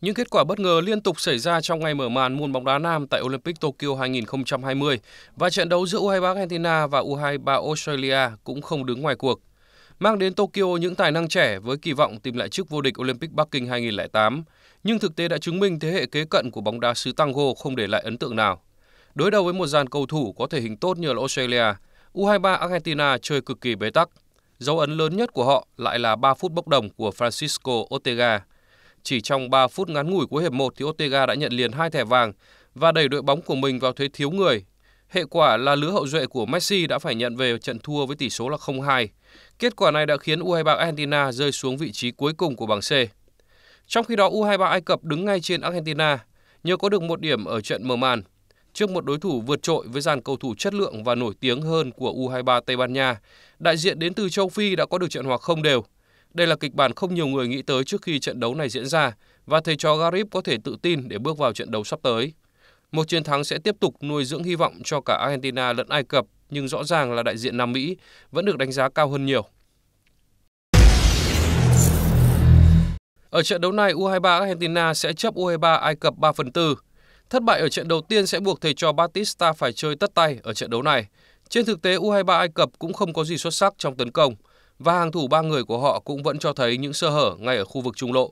Những kết quả bất ngờ liên tục xảy ra trong ngày mở màn môn bóng đá nam tại Olympic Tokyo 2020 và trận đấu giữa U23 Argentina và U23 Australia cũng không đứng ngoài cuộc. Mang đến Tokyo những tài năng trẻ với kỳ vọng tìm lại chức vô địch Olympic Bắc Kinh 2008, nhưng thực tế đã chứng minh thế hệ kế cận của bóng đá xứ Tango không để lại ấn tượng nào. Đối đầu với một dàn cầu thủ có thể hình tốt như là Australia, U23 Argentina chơi cực kỳ bế tắc. Dấu ấn lớn nhất của họ lại là 3 phút bốc đồng của Francisco Ortega – chỉ trong 3 phút ngắn ngủi của hiệp 1 thì Ortega đã nhận liền hai thẻ vàng và đẩy đội bóng của mình vào thế thiếu người. Hệ quả là lứa hậu duệ của Messi đã phải nhận về trận thua với tỷ số là 0-2. Kết quả này đã khiến U23 Argentina rơi xuống vị trí cuối cùng của bảng C. Trong khi đó U23 Ai Cập đứng ngay trên Argentina nhờ có được một điểm ở trận mở màn trước một đối thủ vượt trội với dàn cầu thủ chất lượng và nổi tiếng hơn của U23 Tây Ban Nha. Đại diện đến từ châu Phi đã có được trận hòa không đều đây là kịch bản không nhiều người nghĩ tới trước khi trận đấu này diễn ra và thầy trò Garib có thể tự tin để bước vào trận đấu sắp tới. Một chiến thắng sẽ tiếp tục nuôi dưỡng hy vọng cho cả Argentina lẫn Ai Cập, nhưng rõ ràng là đại diện Nam Mỹ vẫn được đánh giá cao hơn nhiều. Ở trận đấu này, U23 Argentina sẽ chấp U23 Ai Cập 3 phần 4. Thất bại ở trận đầu tiên sẽ buộc thầy trò Batista phải chơi tất tay ở trận đấu này. Trên thực tế, U23 Ai Cập cũng không có gì xuất sắc trong tấn công – và hàng thủ ba người của họ cũng vẫn cho thấy những sơ hở ngay ở khu vực trung lộ.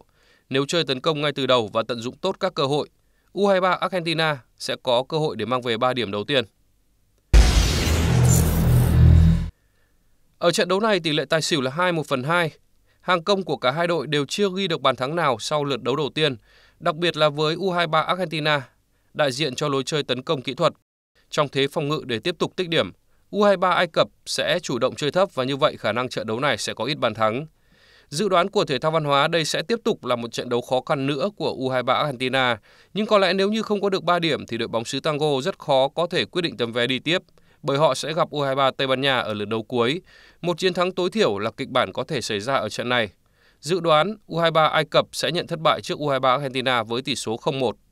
Nếu chơi tấn công ngay từ đầu và tận dụng tốt các cơ hội, U23 Argentina sẽ có cơ hội để mang về 3 điểm đầu tiên. Ở trận đấu này tỷ lệ tài xỉu là 2 1 phần 2. Hàng công của cả hai đội đều chưa ghi được bàn thắng nào sau lượt đấu đầu tiên, đặc biệt là với U23 Argentina, đại diện cho lối chơi tấn công kỹ thuật, trong thế phòng ngự để tiếp tục tích điểm U23 Ai Cập sẽ chủ động chơi thấp và như vậy khả năng trận đấu này sẽ có ít bàn thắng. Dự đoán của thể thao văn hóa đây sẽ tiếp tục là một trận đấu khó khăn nữa của U23 Argentina, nhưng có lẽ nếu như không có được 3 điểm thì đội bóng xứ Tango rất khó có thể quyết định tấm vé đi tiếp bởi họ sẽ gặp U23 Tây Ban Nha ở lượt đấu cuối. Một chiến thắng tối thiểu là kịch bản có thể xảy ra ở trận này. Dự đoán U23 Ai Cập sẽ nhận thất bại trước U23 Argentina với tỷ số 0-1.